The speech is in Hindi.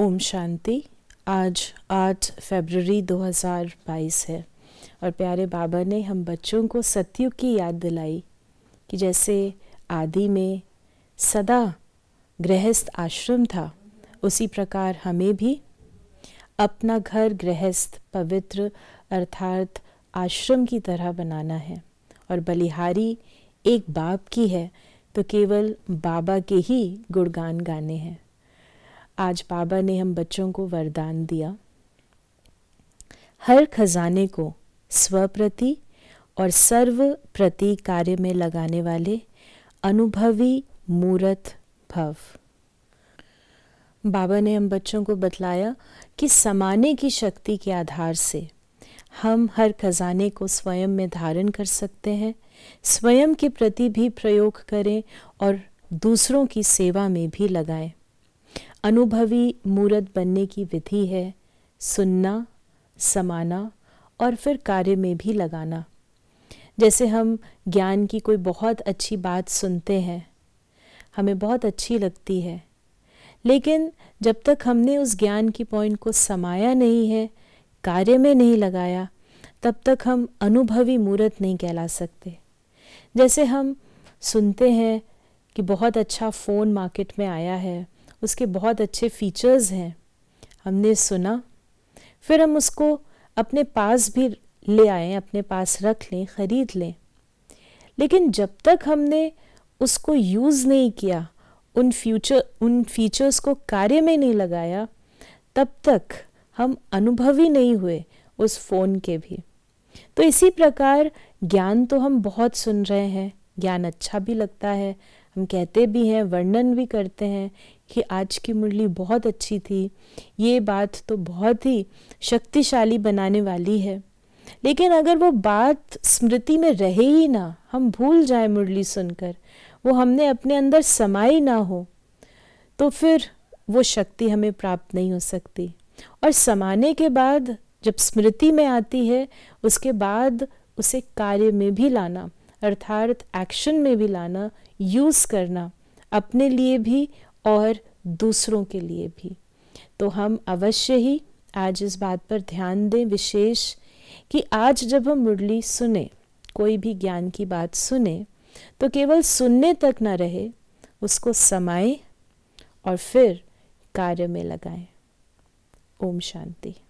ओम शांति आज 8 फरवरी 2022 है और प्यारे बाबा ने हम बच्चों को सतयुग की याद दिलाई कि जैसे आदि में सदा गृहस्थ आश्रम था उसी प्रकार हमें भी अपना घर गृहस्थ पवित्र अर्थात आश्रम की तरह बनाना है और बलिहारी एक बाप की है तो केवल बाबा के ही गुणगान गाने हैं आज बाबा ने हम बच्चों को वरदान दिया हर खजाने को स्वप्रति और सर्व प्रति कार्य में लगाने वाले अनुभवी मूरत भव बाबा ने हम बच्चों को बतलाया कि समाने की शक्ति के आधार से हम हर खजाने को स्वयं में धारण कर सकते हैं स्वयं के प्रति भी प्रयोग करें और दूसरों की सेवा में भी लगाएं अनुभवी मूर्त बनने की विधि है सुनना समाना और फिर कार्य में भी लगाना जैसे हम ज्ञान की कोई बहुत अच्छी बात सुनते हैं हमें बहुत अच्छी लगती है लेकिन जब तक हमने उस ज्ञान की पॉइंट को समाया नहीं है कार्य में नहीं लगाया तब तक हम अनुभवी मूर्त नहीं कहला सकते जैसे हम सुनते हैं कि बहुत अच्छा फ़ोन मार्केट में आया है उसके बहुत अच्छे फीचर्स हैं हमने सुना फिर हम उसको अपने पास भी ले आए अपने पास रख लें ख़रीद लें लेकिन जब तक हमने उसको यूज़ नहीं किया उन फ्यूचर उन फीचर्स को कार्य में नहीं लगाया तब तक हम अनुभवी नहीं हुए उस फ़ोन के भी तो इसी प्रकार ज्ञान तो हम बहुत सुन रहे हैं ज्ञान अच्छा भी लगता है हम कहते भी हैं वर्णन भी करते हैं कि आज की मुरली बहुत अच्छी थी ये बात तो बहुत ही शक्तिशाली बनाने वाली है लेकिन अगर वो बात स्मृति में रहे ही ना हम भूल जाए मुरली सुनकर वो हमने अपने अंदर समाई ना हो तो फिर वो शक्ति हमें प्राप्त नहीं हो सकती और समाने के बाद जब स्मृति में आती है उसके बाद उसे कार्य में भी लाना अर्थात एक्शन में भी लाना यूज़ करना अपने लिए भी और दूसरों के लिए भी तो हम अवश्य ही आज इस बात पर ध्यान दें विशेष कि आज जब हम मुरली सुने कोई भी ज्ञान की बात सुने तो केवल सुनने तक न रहे उसको समाएं और फिर कार्य में लगाएं ओम शांति